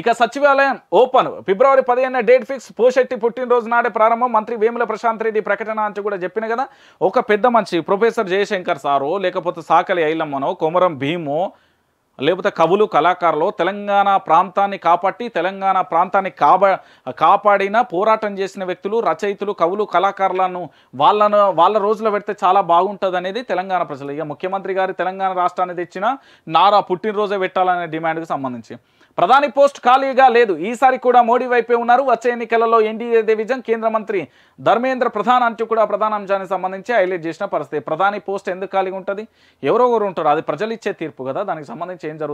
ఇక సచివాలయం ఓపెన్ ఫిబ్రవరి పదిహేను డేట్ ఫిక్స్ పోషెట్టి పుట్టినరోజు నాడే ప్రారంభం మంత్రి వేముల ప్రశాంత్ రెడ్డి ప్రకటన అంటూ కూడా చెప్పిన కదా ఒక పెద్ద మంచి ప్రొఫెసర్ జయశంకర్ సారో లేకపోతే సాకలి ఐలమ్మనో కొమరం భీమో లేకపోతే కవులు కళాకారులు తెలంగాణ ప్రాంతాన్ని కాపాటి తెలంగాణ ప్రాంతాన్ని కాబ కాపాడిన పోరాటం చేసిన వ్యక్తులు రచయితలు కవులు కళాకారులను వాళ్ళను వాళ్ళ రోజులో పెడితే చాలా బాగుంటుంది అనేది తెలంగాణ ప్రజలు ఇక ముఖ్యమంత్రి గారు తెలంగాణ రాష్ట్రాన్ని తెచ్చిన నారా పుట్టినరోజే పెట్టాలనే డిమాండ్కి సంబంధించి ప్రధాని పోస్ట్ ఖాళీగా లేదు ఈసారి కూడా మోడీ వైపే ఉన్నారు వచ్చే ఎన్నికలలో ఎన్డీఏ దివిజన్ కేంద్ర మంత్రి ధర్మేంద్ర ప్రధాన్ అంటూ కూడా ప్రధాన అంశానికి సంబంధించి హైలైట్ చేసిన పరిస్థితి ప్రధాని పోస్ట్ ఎందుకు ఖాళీగా ఉంటుంది ఎవరో ఒకరు ఉంటారు అది ప్రజలు ఇచ్చే తీర్పు కదా దానికి సంబంధించి 가임자로